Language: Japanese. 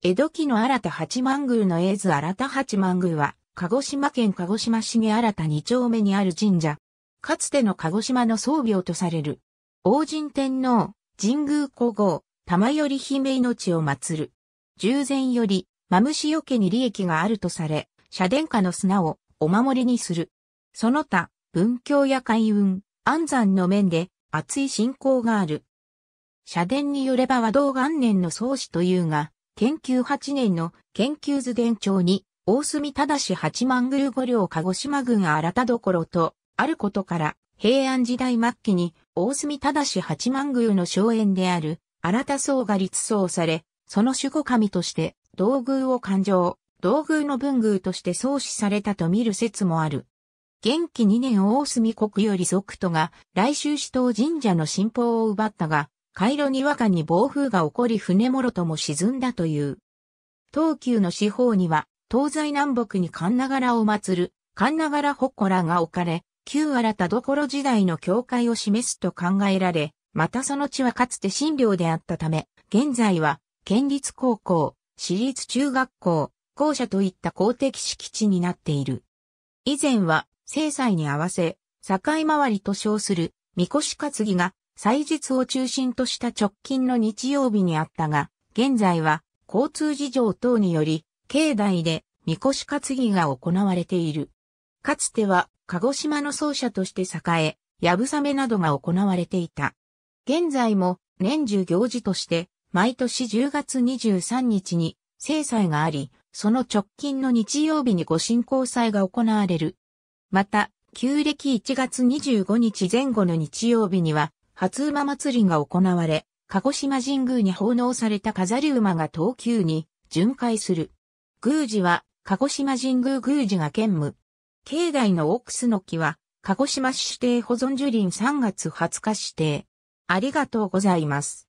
江戸期の新田八幡宮の絵図新田八幡宮は、鹿児島県鹿児島市に新田二丁目にある神社。かつての鹿児島の僧廟とされる。王神天皇、神宮皇后、玉より姫命を祀る。従前より、マムシよけに利益があるとされ、社殿下の砂をお守りにする。その他、文教や海運、安産の面で厚い信仰がある。社殿によれば和道元年の創始というが、研究8年の研究図伝帳に、大隅正八幡宮五両鹿児島郡新田所と、あることから、平安時代末期に、大隅正八幡宮の荘園である、新田僧が立僧され、その守護神として、道宮を勘定、道宮の文宮として創始されたと見る説もある。元気2年大隅国より族都が、来州市都神社の信奉を奪ったが、海路にわかに暴風が起こり船もろとも沈んだという。東急の四方には、東西南北に神長柄を祀る、神長柄祠が置かれ、旧新た所時代の境界を示すと考えられ、またその地はかつて新寮であったため、現在は、県立高校、私立中学校、校舎といった公的敷地になっている。以前は、正祭に合わせ、境回りと称する、三越担ぎが祭日を中心とした直近の日曜日にあったが、現在は交通事情等により、境内でみこし担ぎが行われている。かつては鹿児島の奏者として栄え、やぶさめなどが行われていた。現在も年中行事として毎年10月23日に聖祭があり、その直近の日曜日にご神交祭が行われる。また、旧暦1月25日前後の日曜日には初馬祭りが行われ、鹿児島神宮に奉納された飾り馬が東急に巡回する。宮司は、鹿児島神宮宮司が兼務。境内のオックスの木は、鹿児島市指定保存樹林3月20日指定。ありがとうございます。